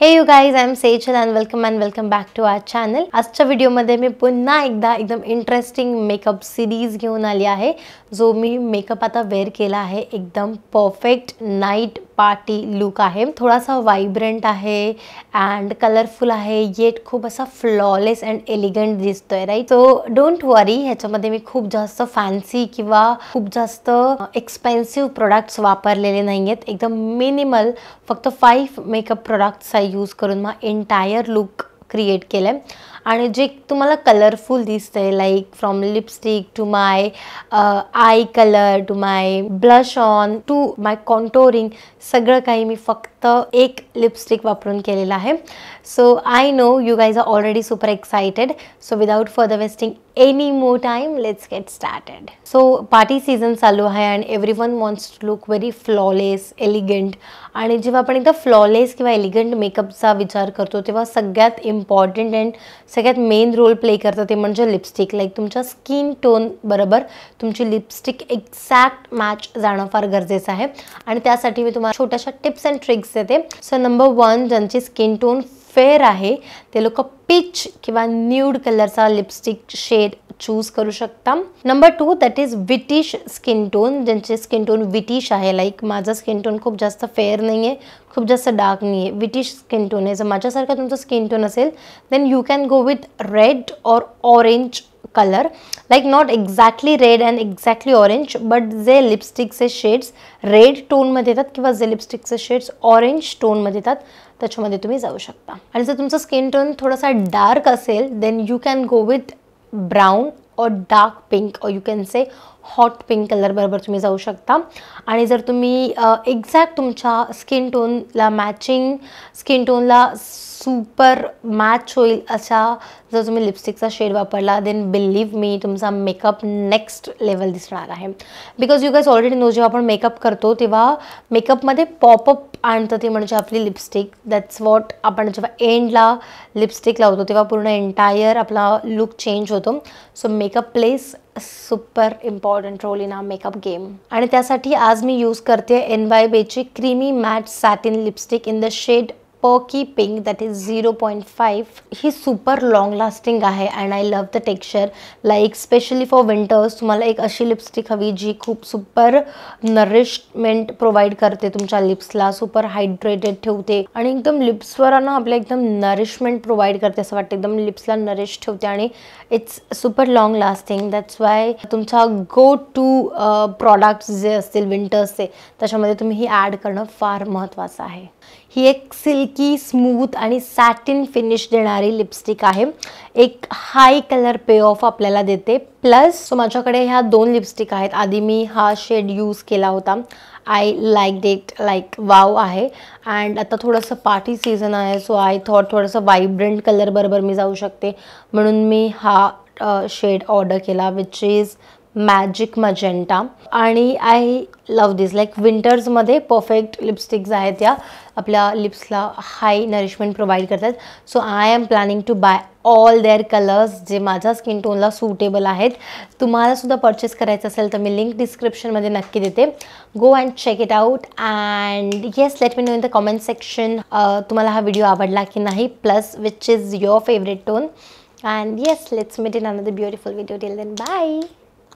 हे you guys I am Sejal and welcome and welcome back to our channel आजच्या व्हिडिओमध्ये मी पुन्हा एकदा एकदम इंटरेस्टिंग मेकअप सिरीज घेऊन आली आहे जो मी मेकअप आता वेअर केला आहे एकदम परफेक्ट नाईट पार्टी लुक आहे थोडासा वायब्रंट आहे अँड कलरफुल आहे येट खूप असा फ्लॉलेस अँड एलिगंट दिसतोय राईट सो डोंट वरी ह्याच्यामध्ये मी खूप जास्त फॅन्सी किंवा खूप जास्त एक्सपेन्सिव्ह प्रोडक्ट्स वापरलेले नाही आहेत एकदम मिनिमल फक्त फाईव्ह मेकअप प्रोडक्ट्सचा यूज करून मग एंटायर लुक क्रिएट केलं आहे आणि जे तुम्हाला कलरफुल आहे like from lipstick to my eye colour to my blush on to my contouring सगळं काही मी फक्त एक लिपस्टिक वापरून केलेला आहे so I know you guys are already super excited so without further wasting any more time let's get started so party season चालू आहे and everyone wants to look very flawless elegant आणि जेव्हा आपण एकदा flawless किंवा elegant मेकअपचा विचार करतो तेव्हा सगळ्यात इम्पॉर्टंट अँड सगळ्यात मेन रोल प्ले करतं ते म्हणजे लिपस्टिक लाईक तुमच्या स्किन टोन बरोबर तुमची लिपस्टिक एक्झॅक्ट मॅच जाणं फार गरजेचं आहे आणि त्यासाठी मी तुम्हाला छोट्याशा टिप्स अँड ट्रिक्स दिसते ते सो नंबर वन ज्यांची स्किन टोन फेअर आहे ते लोक पिच किंवा न्यूड कलरचा लिपस्टिक शेड चूज करू शकता number two that is whitish skin tone ज्यांचे स्किन टोन विटिश आहे लाईक माझा स्किन टोन खूप जास्त फेअर नाही आहे खूप जास्त डार्क नाही आहे विटिश स्किन टोन आहे जर माझ्यासारखा तुमचा स्किन टोन असेल then you can go with red or orange colour like not exactly red and exactly orange but जे लिपस्टिकचे शेड्स रेड टोनमध्ये येतात किंवा जे लिपस्टिकचे शेड्स ऑरेंज टोनमध्ये येतात त्याच्यामध्ये तुम्ही जाऊ शकता आणि जर तुमचा स्किन टोन थोडासा डार्क असेल then you can go with brown or dark pink or you can say hot pink कलरबरोबर तुम्ही जाऊ शकता आणि जर तुम्ही एक्झॅक्ट तुमच्या स्किन टोनला मॅचिंग स्किन टोनला सुपर मॅच होईल अशा जर तुम्ही लिपस्टिकचा शेड वापरला देन बिलीव्ह मी तुमचा मेकअप नेक्स्ट लेवल दिसणार आहे because you guess already know जेव्हा आपण मेकअप करतो तेव्हा मेकअपमध्ये पॉपअप आणतं ते म्हणजे आपली लिपस्टिक दॅट्स वॉट आपण जेव्हा एंडला लिपस्टिक लावतो तेव्हा पूर्ण एंटायर आपला लुक चेंज होतो so makeup plays super important role in a makeup game आणि त्यासाठी आज मी यूज करते एन वाय बेची creamy matte satin lipstick in the shade पर कीपिंग that is zero point five ही सुपर लाँग लास्टिंग आहे and I love the texture like specially for winters तुम्हाला एक अशी लिपस्टिक हवी जी खूप सुपर नरिशमेंट प्रोव्हाइड करते तुमच्या लिप्सला सुपर हायड्रेटेड ठेवते आणि एकदम लिप्सवर ना आपल्या एकदम नरिशमेंट प्रोव्हाइड करते असं वाटतं एकदम लिप्सला नरिश ठेवते आणि it's super long lasting that's why तुमचा गो टू प्रॉडक्ट्स जे असतील विंटर्सचे त्याच्यामध्ये तुम्ही ही ॲड करणं फार महत्त्वाचं आहे ही एक सिल्क सिल्की स्मूथ आणि सॅटिन फिनिश देणारी लिपस्टिक आहे एक हाय कलर पे ऑफ आपल्याला देते प्लस सो माझ्याकडे ह्या दोन लिपस्टिक आहेत आधी मी हा शेड यूज केला होता I like that like wow आहे अँड आता थोडंसं पार्टी सीझन आहे सो आय थॉट थोडंसं वायब्रंट बरोबर मी जाऊ शकते म्हणून मी हा शेड ऑर्डर केला विच इज मॅजिक मजेंटा आणि आय लव दिस लाईक विंटर्समध्ये परफेक्ट लिपस्टिक्स आहेत या आपल्या लिप्सला हाय नरिशमेंट प्रोव्हाइड करतात so I am planning to buy all their colours जे माझ्या स्किन टोनला सुटेबल आहेत तुम्हालासुद्धा परचेस करायचं असेल तर मी लिंक डिस्क्रिप्शनमध्ये नक्की देते go and check it out and yes let me know in the comment section तुम्हाला हा व्हिडिओ आवडला की नाही plus which is your favourite tone and yes let's meet in another beautiful video till then bye